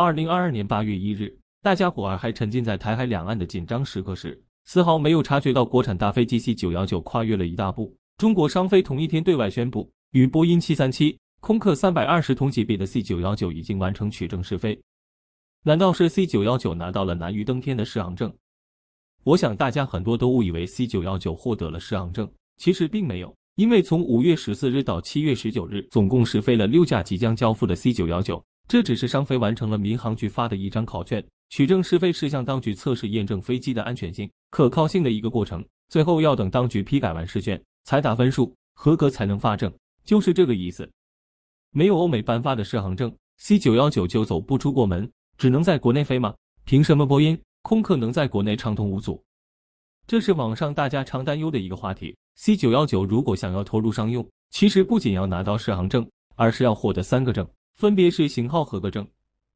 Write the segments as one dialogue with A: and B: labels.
A: 二零二二年八月一日，大家伙儿还沉浸在台海两岸的紧张时刻时，丝毫没有察觉到国产大飞机 C 九幺九跨越了一大步。中国商飞同一天对外宣布，与波音七三七、空客三百二十同级别的 C 九幺九已经完成取证试飞。难道是 C 九幺九拿到了难于登天的试航证？我想大家很多都误以为 C 九幺九获得了试航证，其实并没有，因为从五月十四日到七月十九日，总共试飞了六架即将交付的 C 九幺九。这只是商飞完成了民航局发的一张考卷，取证试飞是向当局测试验证飞机的安全性、可靠性的一个过程。最后要等当局批改完试卷才打分数，合格才能发证，就是这个意思。没有欧美颁发的适航证，C 九幺九就走不出国门，只能在国内飞吗？凭什么波音、空客能在国内畅通无阻？这是网上大家常担忧的一个话题。C 九幺九如果想要投入商用，其实不仅要拿到适航证，而是要获得三个证。分别是型号合格证，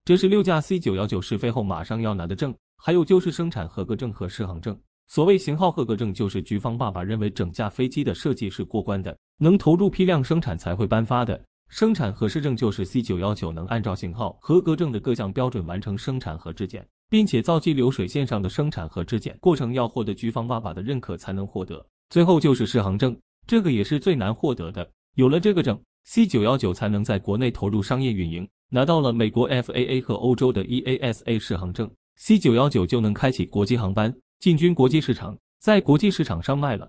A: 这是六架 C 九幺九试飞后马上要拿的证，还有就是生产合格证和适航证。所谓型号合格证，就是局方爸爸认为整架飞机的设计是过关的，能投入批量生产才会颁发的。生产合适证就是 C 九幺九能按照型号合格证的各项标准完成生产和质检，并且造机流水线上的生产和质检过程要获得局方爸爸的认可才能获得。最后就是适航证，这个也是最难获得的。有了这个证。C 九幺九才能在国内投入商业运营，拿到了美国 FAA 和欧洲的 EASA 适航证，C 九幺九就能开启国际航班，进军国际市场，在国际市场上卖了。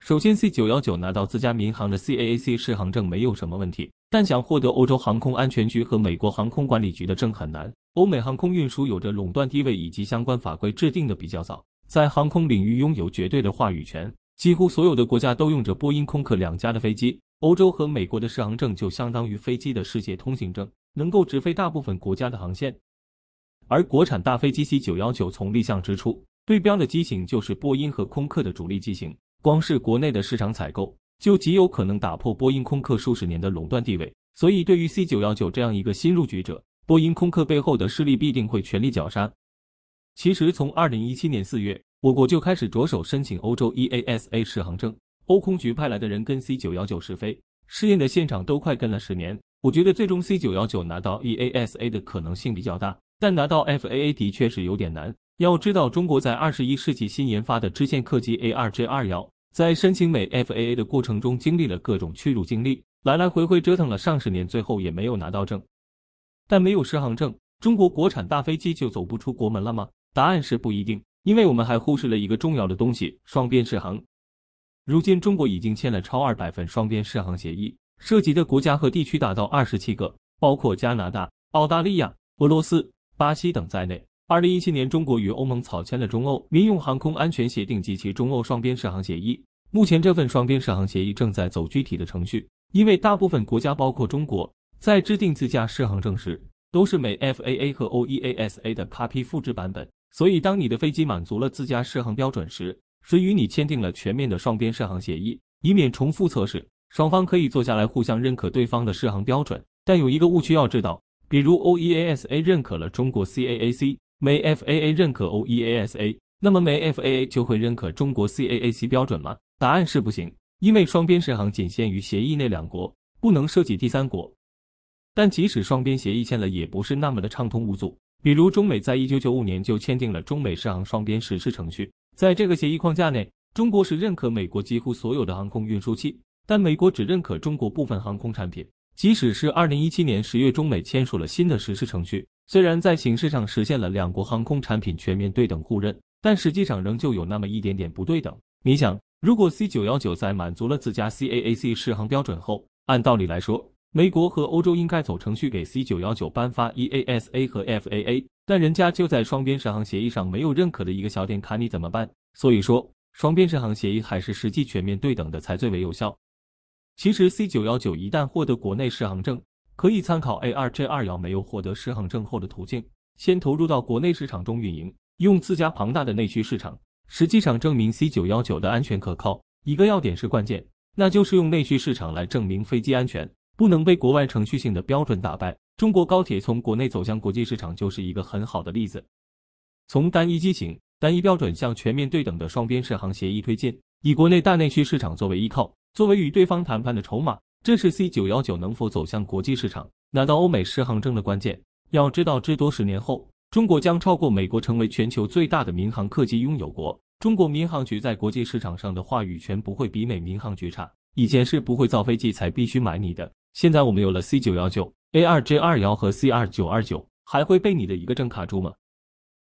A: 首先，C 九幺九拿到自家民航的 CAAC 适航证没有什么问题，但想获得欧洲航空安全局和美国航空管理局的证很难。欧美航空运输有着垄断地位，以及相关法规制定的比较早，在航空领域拥有绝对的话语权，几乎所有的国家都用着波音、空客两家的飞机。欧洲和美国的适航证就相当于飞机的世界通行证，能够直飞大部分国家的航线。而国产大飞机 C 九幺九从立项之初，对标的机型就是波音和空客的主力机型，光是国内的市场采购就极有可能打破波音、空客数十年的垄断地位。所以，对于 C 九幺九这样一个新入局者，波音、空客背后的势力必定会全力绞杀。其实，从二零一七年四月，我国就开始着手申请欧洲 EASA 适航证。欧空局派来的人跟 C 九幺九试飞试验的现场都快跟了十年，我觉得最终 C 九幺九拿到 EASA 的可能性比较大，但拿到 FAA 的确是有点难。要知道，中国在二十一世纪新研发的支线客机 a 二 j 二幺，在申请美 FAA 的过程中经历了各种屈辱经历，来来回回折腾了上十年，最后也没有拿到证。但没有适航证，中国国产大飞机就走不出国门了吗？答案是不一定，因为我们还忽视了一个重要的东西——双边适航。如今，中国已经签了超二百份双边适航协议，涉及的国家和地区达到二十七个，包括加拿大、澳大利亚、俄罗斯、巴西等在内。二零一七年，中国与欧盟草签了中欧民用航空安全协定及其中欧双边适航协议。目前，这份双边适航协议正在走具体的程序，因为大部分国家，包括中国，在制定自驾适航证时，都是美 FAA 和 OEASA 的 copy 复制版本。所以，当你的飞机满足了自家适航标准时，谁与你签订了全面的双边试航协议，以免重复测试？双方可以坐下来互相认可对方的试航标准，但有一个误区要知道：比如 O E A S A 认可了中国 C A A C，美 F A A 认可 O E A S A，那么美 F A A 就会认可中国 C A A C 标准吗？答案是不行，因为双边试航仅限于协议内两国，不能涉及第三国。但即使双边协议签了，也不是那么的畅通无阻。比如，中美在一九九五年就签订了中美适航双边实施程序，在这个协议框架内，中国是认可美国几乎所有的航空运输器，但美国只认可中国部分航空产品。即使是二零一七年十月，中美签署了新的实施程序，虽然在形式上实现了两国航空产品全面对等互认，但实际上仍旧有那么一点点不对等。你想，如果 C 九幺九在满足了自家 CAAC 适航标准后，按道理来说，美国和欧洲应该走程序给 C 九幺九颁发 EASA 和 FAA，但人家就在双边试航协议上没有认可的一个小点卡你怎么办？所以说双边试航协议还是实际全面对等的才最为有效。其实 C 九幺九一旦获得国内适航证，可以参考 A 二 J 二幺没有获得适航证后的途径，先投入到国内市场中运营，用自家庞大的内需市场，实际上证明 C 九幺九的安全可靠。一个要点是关键，那就是用内需市场来证明飞机安全。不能被国外程序性的标准打败。中国高铁从国内走向国际市场就是一个很好的例子。从单一机型、单一标准向全面对等的双边试航协议推进，以国内大内需市场作为依靠，作为与对方谈判的筹码，这是 C 九幺九能否走向国际市场、拿到欧美试航证的关键。要知道，至多十年后，中国将超过美国成为全球最大的民航客机拥有国。中国民航局在国际市场上的话语权不会比美民航局差。以前是不会造飞机才必须买你的。现在我们有了 C 九幺九、A 2 J 二幺和 C 2九二九，还会被你的一个证卡住吗？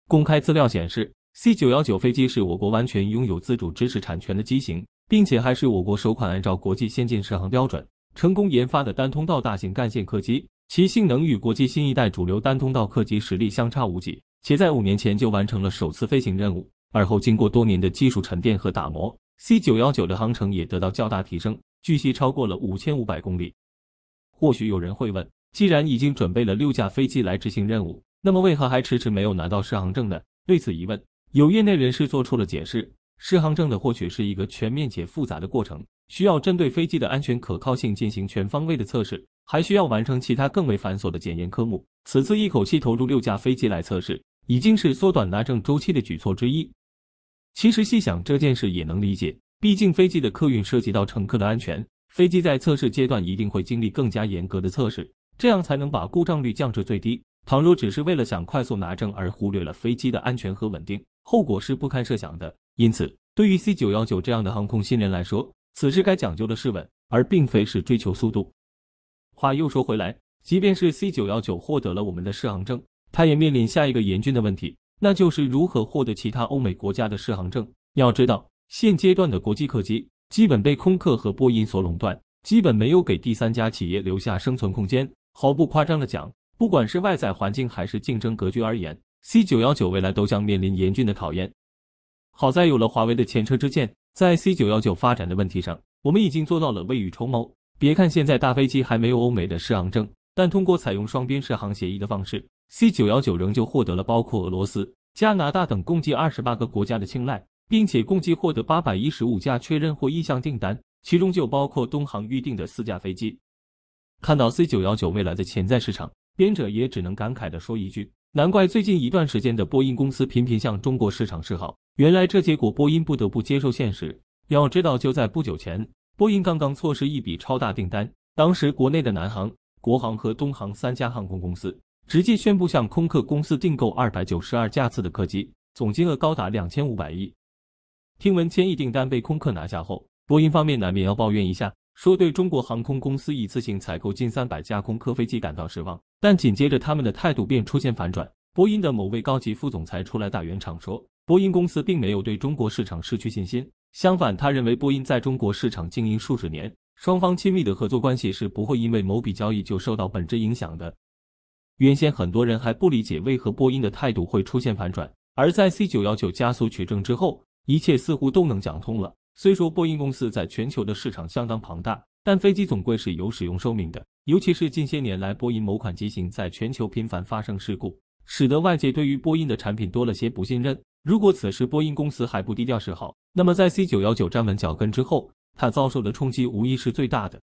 A: 公开资料显示，C 九幺九飞机是我国完全拥有自主知识产权的机型，并且还是我国首款按照国际先进适航标准成功研发的单通道大型干线客机，其性能与国际新一代主流单通道客机实力相差无几，且在五年前就完成了首次飞行任务。而后经过多年的技术沉淀和打磨，C 九幺九的航程也得到较大提升，据悉超过了五千五百公里。或许有人会问，既然已经准备了六架飞机来执行任务，那么为何还迟迟没有拿到试航证呢？对此疑问，有业内人士做出了解释：试航证的获取是一个全面且复杂的过程，需要针对飞机的安全可靠性进行全方位的测试，还需要完成其他更为繁琐的检验科目。此次一口气投入六架飞机来测试，已经是缩短拿证周期的举措之一。其实细想这件事也能理解，毕竟飞机的客运涉及到乘客的安全。飞机在测试阶段一定会经历更加严格的测试，这样才能把故障率降至最低。倘若只是为了想快速拿证而忽略了飞机的安全和稳定，后果是不堪设想的。因此，对于 C 九幺九这样的航空新人来说，此时该讲究的是稳，而并非是追求速度。话又说回来，即便是 C 九幺九获得了我们的试航证，它也面临下一个严峻的问题，那就是如何获得其他欧美国家的试航证。要知道，现阶段的国际客机。基本被空客和波音所垄断，基本没有给第三家企业留下生存空间。毫不夸张的讲，不管是外在环境还是竞争格局而言，C 九幺九未来都将面临严峻的考验。好在有了华为的前车之鉴，在 C 九幺九发展的问题上，我们已经做到了未雨绸缪。别看现在大飞机还没有欧美的适航证，但通过采用双边试航协议的方式，C 九幺九仍旧获得了包括俄罗斯、加拿大等共计二十八个国家的青睐。并且共计获得八百一十五架确认或意向订单，其中就包括东航预定的四架飞机。看到 C 九幺九未来的潜在市场，编者也只能感慨地说一句：难怪最近一段时间的波音公司频频向中国市场示好，原来这结果波音不得不接受现实。要知道，就在不久前，波音刚刚错失一笔超大订单，当时国内的南航、国航和东航三家航空公司直接宣布向空客公司订购二百九十二架次的客机，总金额高达两千五百亿。听闻千亿订单被空客拿下后，波音方面难免要抱怨一下，说对中国航空公司一次性采购近三百架空客飞机感到失望。但紧接着他们的态度便出现反转，波音的某位高级副总裁出来打圆场，说波音公司并没有对中国市场失去信心，相反，他认为波音在中国市场经营数十年，双方亲密的合作关系是不会因为某笔交易就受到本质影响的。原先很多人还不理解为何波音的态度会出现反转，而在 C 九幺九加速取证之后。一切似乎都能讲通了。虽说波音公司在全球的市场相当庞大，但飞机总归是有使用寿命的。尤其是近些年来，波音某款机型在全球频繁发生事故，使得外界对于波音的产品多了些不信任。如果此时波音公司还不低调示好，那么在 C919 站稳脚跟之后，它遭受的冲击无疑是最大的。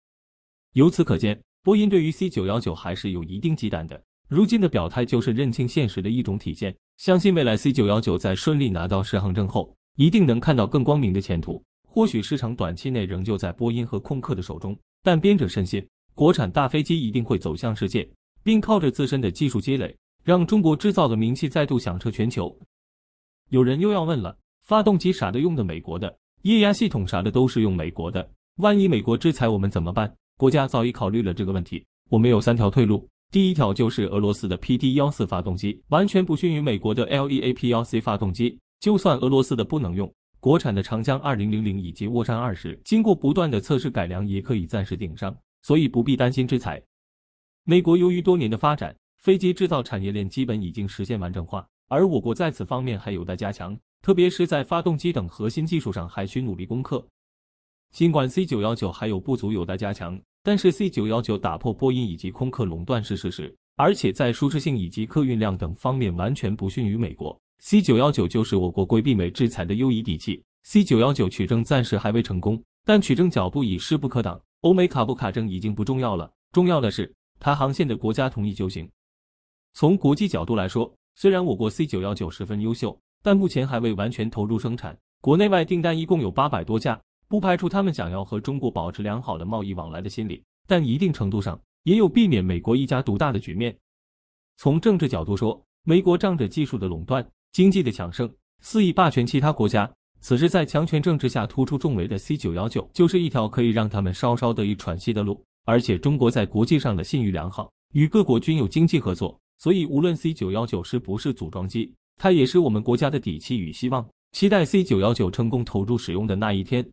A: 由此可见，波音对于 C919 还是有一定忌惮的。如今的表态就是认清现实的一种体现。相信未来 C919 在顺利拿到适航证后，一定能看到更光明的前途。或许市场短期内仍旧在波音和空客的手中，但编者深信，国产大飞机一定会走向世界，并靠着自身的技术积累，让中国制造的名气再度响彻全球。有人又要问了：发动机啥的用的美国的，液压系统啥的都是用美国的，万一美国制裁我们怎么办？国家早已考虑了这个问题。我们有三条退路：第一条就是俄罗斯的 PD 幺四发动机，完全不逊于美国的 LEAP 幺 C 发动机。就算俄罗斯的不能用，国产的长江二零零零以及涡扇二十经过不断的测试改良，也可以暂时顶上，所以不必担心制裁。美国由于多年的发展，飞机制造产业链基本已经实现完整化，而我国在此方面还有待加强，特别是在发动机等核心技术上还需努力攻克。尽管 C 九幺九还有不足有待加强，但是 C 九幺九打破波音以及空客垄断是事实，而且在舒适性以及客运量等方面完全不逊于美国。C 九幺九就是我国规避美制裁的又一底气。C 九幺九取证暂时还未成功，但取证脚步已势不可挡。欧美卡不卡证已经不重要了，重要的是台航线的国家同意就行。从国际角度来说，虽然我国 C 九幺九十分优秀，但目前还未完全投入生产，国内外订单一共有八百多架，不排除他们想要和中国保持良好的贸易往来的心理，但一定程度上也有避免美国一家独大的局面。从政治角度说，美国仗着技术的垄断。经济的强盛，肆意霸权其他国家。此时，在强权政治下突出重围的 C 九幺九，就是一条可以让他们稍稍得以喘息的路。而且，中国在国际上的信誉良好，与各国均有经济合作，所以无论 C 九幺九是不是组装机，它也是我们国家的底气与希望。期待 C 九幺九成功投入使用的那一天。